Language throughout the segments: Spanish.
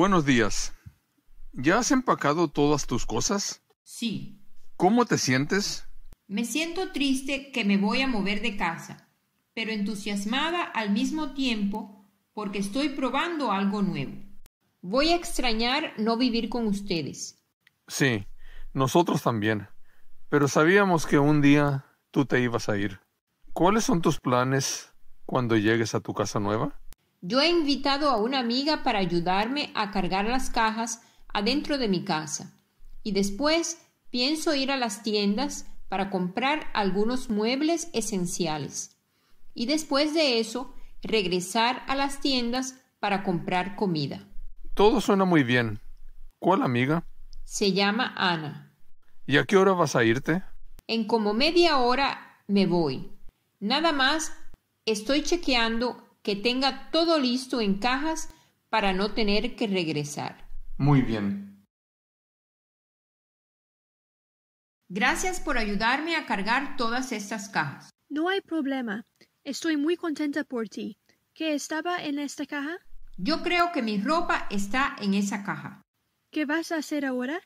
Buenos días. ¿Ya has empacado todas tus cosas? Sí. ¿Cómo te sientes? Me siento triste que me voy a mover de casa, pero entusiasmada al mismo tiempo porque estoy probando algo nuevo. Voy a extrañar no vivir con ustedes. Sí, nosotros también. Pero sabíamos que un día tú te ibas a ir. ¿Cuáles son tus planes cuando llegues a tu casa nueva? Yo he invitado a una amiga para ayudarme a cargar las cajas adentro de mi casa y después pienso ir a las tiendas para comprar algunos muebles esenciales y después de eso regresar a las tiendas para comprar comida. Todo suena muy bien. ¿Cuál amiga? Se llama Ana. ¿Y a qué hora vas a irte? En como media hora me voy. Nada más estoy chequeando que tenga todo listo en cajas para no tener que regresar. Muy bien. Gracias por ayudarme a cargar todas estas cajas. No hay problema. Estoy muy contenta por ti. ¿Qué estaba en esta caja? Yo creo que mi ropa está en esa caja. ¿Qué vas a hacer ahora?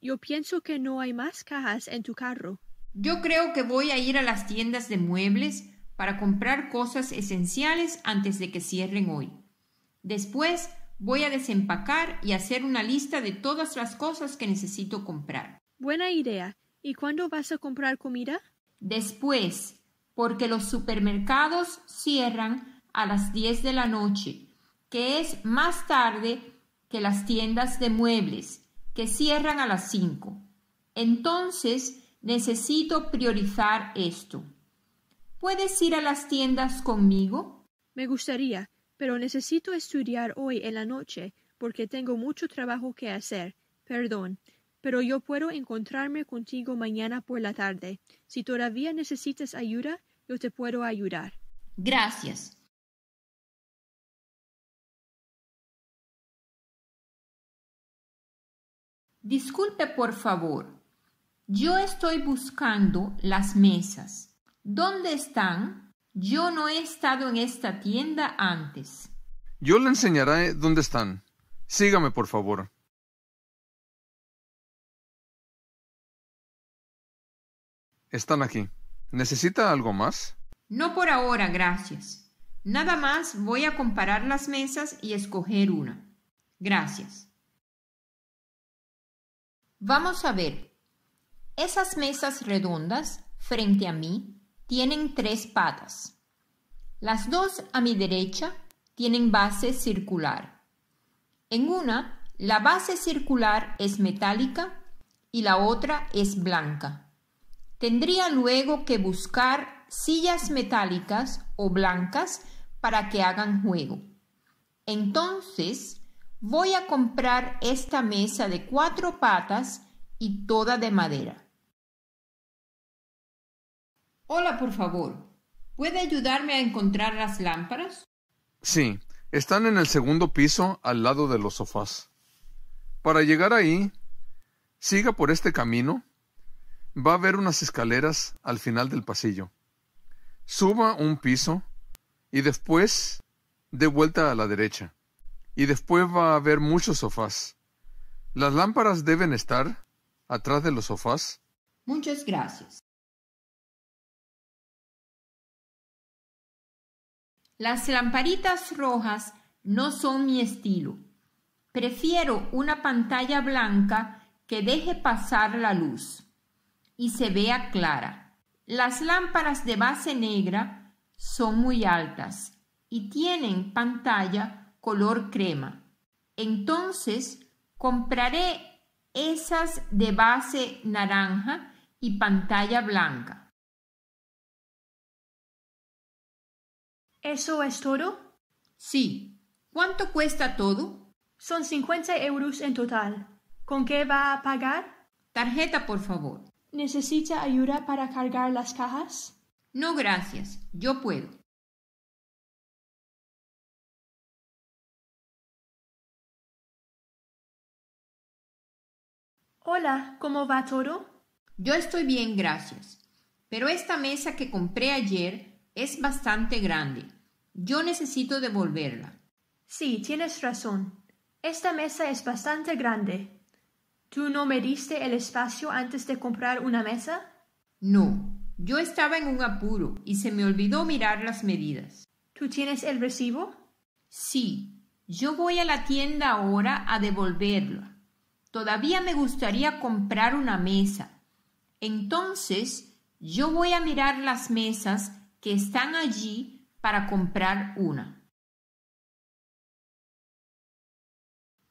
Yo pienso que no hay más cajas en tu carro. Yo creo que voy a ir a las tiendas de muebles para comprar cosas esenciales antes de que cierren hoy. Después voy a desempacar y hacer una lista de todas las cosas que necesito comprar. Buena idea. ¿Y cuándo vas a comprar comida? Después, porque los supermercados cierran a las 10 de la noche, que es más tarde que las tiendas de muebles, que cierran a las 5. Entonces, necesito priorizar esto. ¿Puedes ir a las tiendas conmigo? Me gustaría, pero necesito estudiar hoy en la noche porque tengo mucho trabajo que hacer. Perdón, pero yo puedo encontrarme contigo mañana por la tarde. Si todavía necesitas ayuda, yo te puedo ayudar. Gracias. Disculpe, por favor. Yo estoy buscando las mesas. ¿Dónde están? Yo no he estado en esta tienda antes. Yo le enseñaré dónde están. Sígame, por favor. Están aquí. ¿Necesita algo más? No por ahora, gracias. Nada más voy a comparar las mesas y escoger una. Gracias. Vamos a ver. Esas mesas redondas frente a mí tienen tres patas. Las dos a mi derecha tienen base circular. En una, la base circular es metálica y la otra es blanca. Tendría luego que buscar sillas metálicas o blancas para que hagan juego. Entonces, voy a comprar esta mesa de cuatro patas y toda de madera. Hola, por favor. ¿Puede ayudarme a encontrar las lámparas? Sí, están en el segundo piso al lado de los sofás. Para llegar ahí, siga por este camino. Va a haber unas escaleras al final del pasillo. Suba un piso y después de vuelta a la derecha. Y después va a haber muchos sofás. Las lámparas deben estar atrás de los sofás. Muchas gracias. Las lamparitas rojas no son mi estilo. Prefiero una pantalla blanca que deje pasar la luz y se vea clara. Las lámparas de base negra son muy altas y tienen pantalla color crema. Entonces compraré esas de base naranja y pantalla blanca. ¿Eso es todo? Sí. ¿Cuánto cuesta todo? Son 50 euros en total. ¿Con qué va a pagar? Tarjeta, por favor. ¿Necesita ayuda para cargar las cajas? No, gracias. Yo puedo. Hola, ¿cómo va todo? Yo estoy bien, gracias. Pero esta mesa que compré ayer es bastante grande. Yo necesito devolverla. Sí, tienes razón. Esta mesa es bastante grande. ¿Tú no me diste el espacio antes de comprar una mesa? No. Yo estaba en un apuro y se me olvidó mirar las medidas. ¿Tú tienes el recibo? Sí. Yo voy a la tienda ahora a devolverla. Todavía me gustaría comprar una mesa. Entonces, yo voy a mirar las mesas que están allí para comprar una.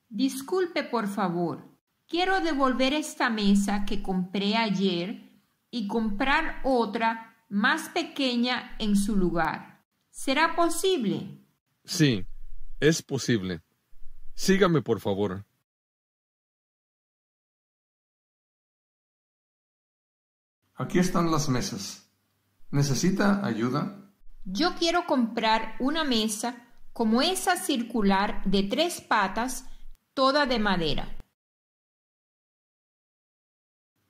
Disculpe, por favor. Quiero devolver esta mesa que compré ayer y comprar otra más pequeña en su lugar. ¿Será posible? Sí, es posible. Sígame, por favor. Aquí están las mesas. ¿Necesita ayuda? Yo quiero comprar una mesa como esa circular de tres patas, toda de madera.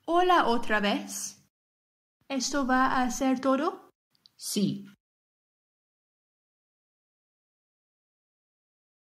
Hola otra vez. ¿Esto va a ser todo? Sí,